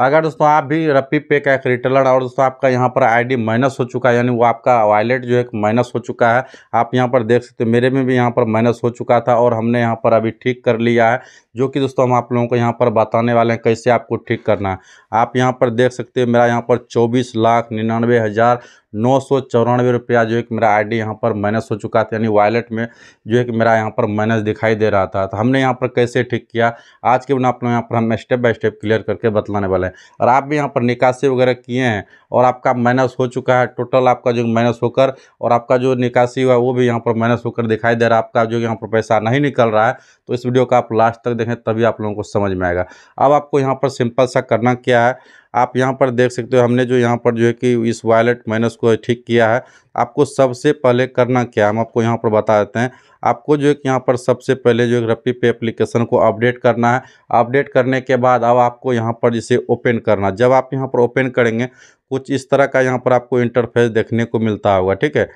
अगर दोस्तों आप भी रपी पे का एक रिटेलर और दोस्तों आपका यहाँ पर आईडी माइनस हो चुका है यानी वो आपका वॉलेट जो है माइनस हो चुका है आप यहाँ पर देख सकते हो मेरे में भी यहाँ पर माइनस हो चुका था और हमने यहाँ पर अभी ठीक कर लिया है जो कि दोस्तों हम आप लोगों को यहाँ पर बताने वाले हैं कैसे आपको ठीक करना है आप यहाँ पर देख सकते हो मेरा यहाँ पर चौबीस लाख निन्यानवे हज़ार नौ सौ चौरानवे रुपया जो एक मेरा आईडी यहाँ पर माइनस हो चुका था यानी वॉलेट में जो एक मेरा यहाँ पर माइनस दिखाई दे रहा था तो हमने यहाँ पर कैसे ठीक किया आज के बिना लोग यहाँ पर हम स्टेप बाय स्टेप क्लियर करके बतलाने वाले हैं और आप भी यहाँ पर निकासी वगैरह किए हैं और आपका माइनस हो चुका है टोटल आपका जो माइनस होकर और आपका जो निकासी हुआ वो भी यहाँ पर माइनस होकर दिखाई दे रहा है आपका जो यहाँ पर पैसा नहीं निकल रहा है तो इस वीडियो का आप लास्ट तक देखें तभी आप लोगों को समझ में आएगा अब आपको यहाँ पर सिंपल सा करना क्या है आप यहाँ पर देख सकते हो हमने जो यहाँ पर जो है कि इस वॉलेट माइनस को ठीक किया है आपको सबसे पहले करना क्या हम आपको यहाँ पर बता देते हैं आपको जो है कि यहाँ पर सबसे पहले जो है रप्पी पे एप्लीकेशन को अपडेट करना है अपडेट करने के बाद अब आपको यहाँ पर जिसे ओपन करना जब आप यहाँ पर ओपन करेंगे कुछ इस तरह का यहाँ पर आपको इंटरफेस देखने को मिलता होगा ठीक है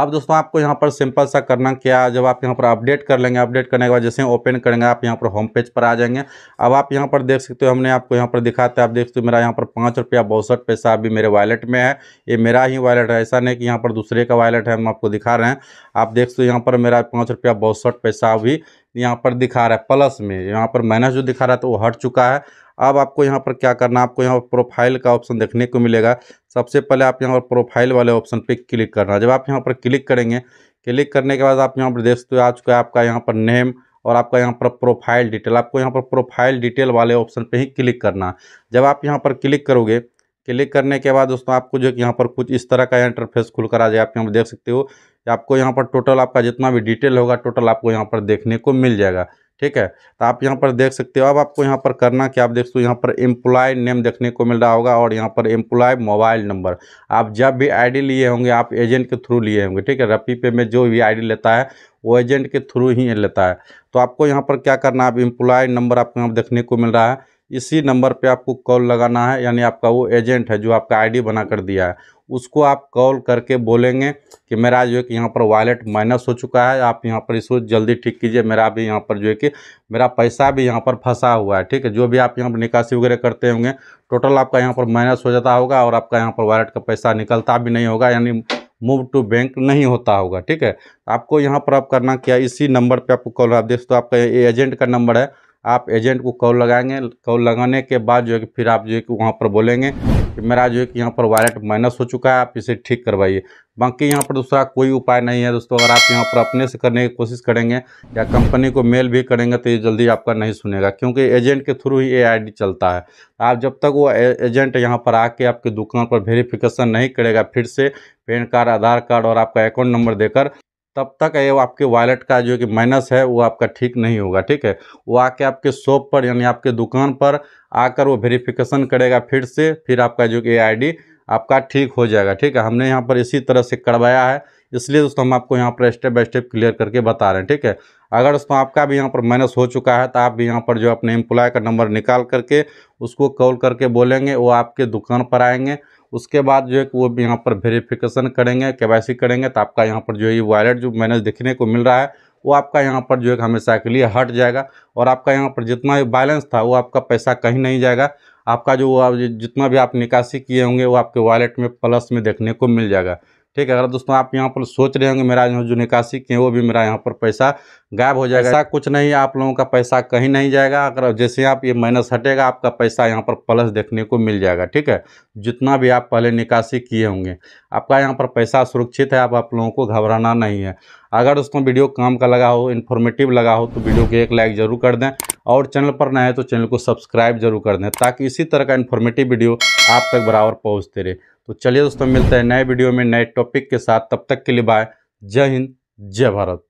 अब दोस्तों आपको यहाँ पर सिंपल सा करना क्या जब आप यहाँ पर अपडेट कर लेंगे अपडेट करने के बाद जैसे ओपन करेंगे आप यहाँ पर होम पेज पर आ जाएंगे अब आप यहाँ पर देख सकते हो हमने आपको यहाँ पर दिखाते हैं आप देख सकते हो मेरा यहाँ पर पाँच रुपया बौसठ पैसा अभी मेरे वॉलेट में है ये मेरा ही वॉलेट है ऐसा नहीं कि यहाँ पर दूसरे का वॉलेट है हम आपको दिखा रहे हैं आप देख सकते हो यहाँ पर मेरा पाँच रुपया बौसठ पैसा अभी यहाँ पर दिखा रहा है प्लस में यहाँ पर माइनस जो दिखा रहा है तो वो हट चुका है अब आपको यहाँ पर क्या करना आपको यहाँ पर प्रोफाइल का ऑप्शन देखने को मिलेगा सबसे पहले आप यहाँ पर प्रोफाइल वाले ऑप्शन पर क्लिक करना जब आप यहाँ पर क्लिक करेंगे क्लिक करने के बाद आप यहाँ पर देखते हो आ चुका है आपका यहाँ पर नेम और आपका यहाँ पर प्रोफाइल डिटेल आपको यहाँ पर प्रोफाइल डिटेल वाले ऑप्शन पे ही क्लिक करना जब आप यहाँ पर क्लिक करोगे क्लिक करने के बाद दोस्तों आपको जो यहाँ पर कुछ इस तरह का इंटरफेस खुल कर आ जाए आप यहाँ पर देख सकते हो आपको यहाँ पर टोटल आपका जितना भी डिटेल होगा टोटल आपको यहाँ पर देखने को मिल जाएगा ठीक है तो आप यहाँ पर देख सकते हो अब आपको यहाँ पर करना क्या आप देख सकते हो यहाँ पर एम्प्लॉय नेम देखने को मिल रहा होगा और यहाँ पर एम्प्लॉय मोबाइल नंबर आप जब भी आईडी लिए होंगे आप एजेंट के थ्रू लिए होंगे ठीक है रफी पे में जो भी आईडी लेता है वो एजेंट के थ्रू ही लेता है तो आपको यहाँ पर क्या करना है आप एम्प्लॉय नंबर आपको यहाँ देखने को मिल रहा है इसी नंबर पे आपको कॉल लगाना है यानी आपका वो एजेंट है जो आपका आईडी कर दिया है उसको आप कॉल करके बोलेंगे कि मेरा जो है कि यहाँ पर वॉलेट माइनस हो चुका है आप यहाँ पर इसको जल्दी ठीक कीजिए मेरा भी यहाँ पर जो है कि मेरा पैसा भी यहाँ पर फंसा हुआ है ठीक है जो भी आप यहाँ पर निकासी वगैरह करते होंगे टोटल आपका यहाँ पर माइनस हो जाता होगा और आपका यहाँ पर वॉलेट का पैसा निकलता भी नहीं होगा यानी मूव टू बैंक नहीं होता होगा ठीक है आपको यहाँ पर आप करना क्या इसी नंबर पर आपको कॉल आप देख हो आपका एजेंट का नंबर है आप एजेंट को कॉल लगाएंगे कॉल लगाने के बाद जो है कि फिर आप जो है कि वहाँ पर बोलेंगे कि मेरा जो है कि यहाँ पर वॉलेट माइनस हो चुका है आप इसे ठीक करवाइए बाकी यहाँ पर दूसरा कोई उपाय नहीं है दोस्तों अगर आप यहाँ पर अपने से करने की कोशिश करेंगे या कंपनी को मेल भी करेंगे तो ये जल्दी आपका नहीं सुनेगा क्योंकि एजेंट के थ्रू ही एआईडी चलता है आप जब तक वो एजेंट यहाँ पर आके आपकी दुकान पर वेरीफिकेशन नहीं करेगा फिर से पैन कार्ड आधार कार्ड और आपका अकाउंट नंबर देकर तब तक ये आपके वॉलेट का जो कि माइनस है वो आपका ठीक नहीं होगा ठीक है वो आके आपके शॉप पर यानी आपके दुकान पर आकर वो वेरिफिकेशन करेगा फिर से फिर आपका जो कि आईडी आपका ठीक हो जाएगा ठीक है हमने यहाँ पर इसी तरह से करवाया है इसलिए दोस्तों हम आपको यहाँ पर स्टेप बाई स्टेप क्लियर करके बता रहे हैं ठीक है अगर दोस्तों आपका भी यहाँ पर माइनस हो चुका है तो आप भी यहाँ पर जो अपने एम्प्लॉय का नंबर निकाल करके उसको कॉल करके बोलेंगे वो आपके दुकान पर आएंगे उसके बाद जो है वो भी यहाँ पर वेरिफिकेशन करेंगे के करेंगे तो आपका यहाँ पर जो है वॉलेट जो मैनेज देखने को मिल रहा है वो आपका यहाँ पर जो है हमेशा के लिए हट जाएगा और आपका यहाँ पर जितना भी बैलेंस था वो आपका पैसा कहीं नहीं जाएगा आपका जो जितना भी आप निकासी किए होंगे वो आपके वॉलेट में प्लस में देखने को मिल जाएगा ठीक है अगर दोस्तों आप यहाँ पर सोच रहे होंगे मेरा यहाँ जो निकासी किए वो भी मेरा यहाँ पर पैसा गायब हो जाएगा ऐसा कुछ नहीं आप लोगों का पैसा कहीं नहीं जाएगा अगर जैसे आप ये माइनस हटेगा आपका पैसा यहाँ पर प्लस देखने को मिल जाएगा ठीक है जितना भी आप पहले निकासी किए होंगे आपका यहाँ पर पैसा सुरक्षित है आप आप लोगों को घबराना नहीं है अगर दोस्तों वीडियो काम का लगा हो इन्फॉर्मेटिव लगा हो तो वीडियो को एक लाइक ज़रूर कर दें और चैनल पर नए तो चैनल को सब्सक्राइब जरूर कर दें ताकि इसी तरह का इन्फॉर्मेटिव वीडियो आप तक बराबर पहुँचते रहे तो चलिए दोस्तों मिलते हैं नए वीडियो में नए टॉपिक के साथ तब तक के लिए बाय जय हिंद जय भारत